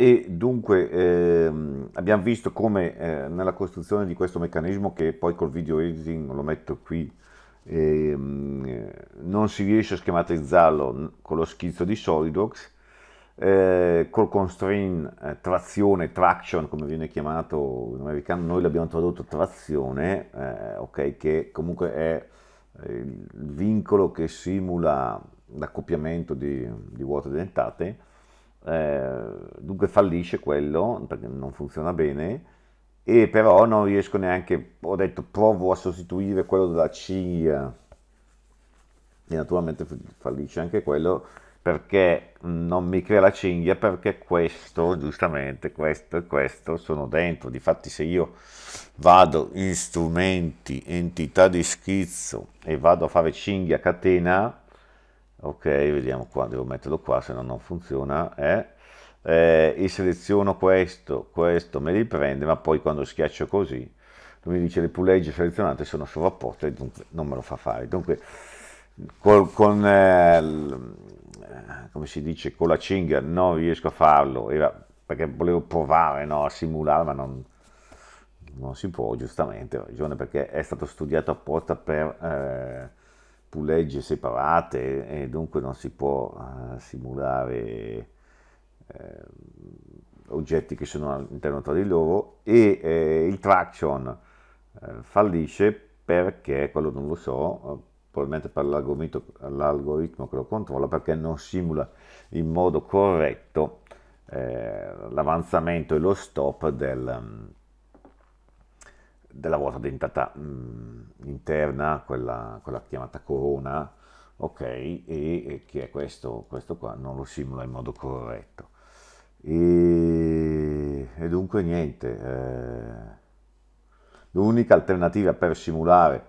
E dunque ehm, abbiamo visto come eh, nella costruzione di questo meccanismo, che poi col video editing lo metto qui, ehm, non si riesce a schematizzarlo con lo schizzo di SolidWorks, eh, col constraint eh, trazione, traction come viene chiamato in americano, noi l'abbiamo tradotto trazione, eh, okay, che comunque è eh, il vincolo che simula l'accoppiamento di, di vuote dentate, eh, dunque fallisce quello perché non funziona bene e però non riesco neanche, ho detto provo a sostituire quello della CIA e naturalmente fallisce anche quello perché non mi crea la cinghia perché questo giustamente questo e questo sono dentro difatti se io vado in strumenti entità di schizzo e vado a fare cinghia catena ok vediamo qua devo metterlo qua se no non funziona eh? Eh, e seleziono questo questo me li prende ma poi quando schiaccio così lui mi dice le pulegge selezionate sono sovrapposte e dunque non me lo fa fare dunque col, con eh, come si dice con la cinghia non riesco a farlo Era perché volevo provare no, a simulare ma non, non si può giustamente ragione perché è stato studiato apposta per eh, pulegge separate e dunque non si può uh, simulare eh, oggetti che sono all'interno tra di loro e eh, il traction eh, fallisce perché, quello non lo so, eh, probabilmente per l'algoritmo, l'algoritmo che lo controlla, perché non simula in modo corretto eh, l'avanzamento e lo stop del, della vostra dentata mh, mm, interna, quella, quella, chiamata corona, ok, e, e, che è questo, questo qua, non lo simula in modo corretto. E, e dunque niente, eh, l'unica alternativa per simulare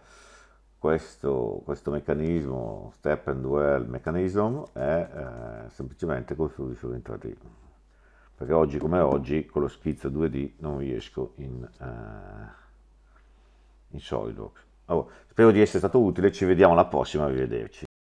questo, questo meccanismo, step and well mechanism, è eh, semplicemente costruire flusso in 3D. Perché oggi come oggi, con lo schizzo 2D, non riesco in... Eh, in SolidWorks. Allora, spero di essere stato utile, ci vediamo alla prossima, arrivederci.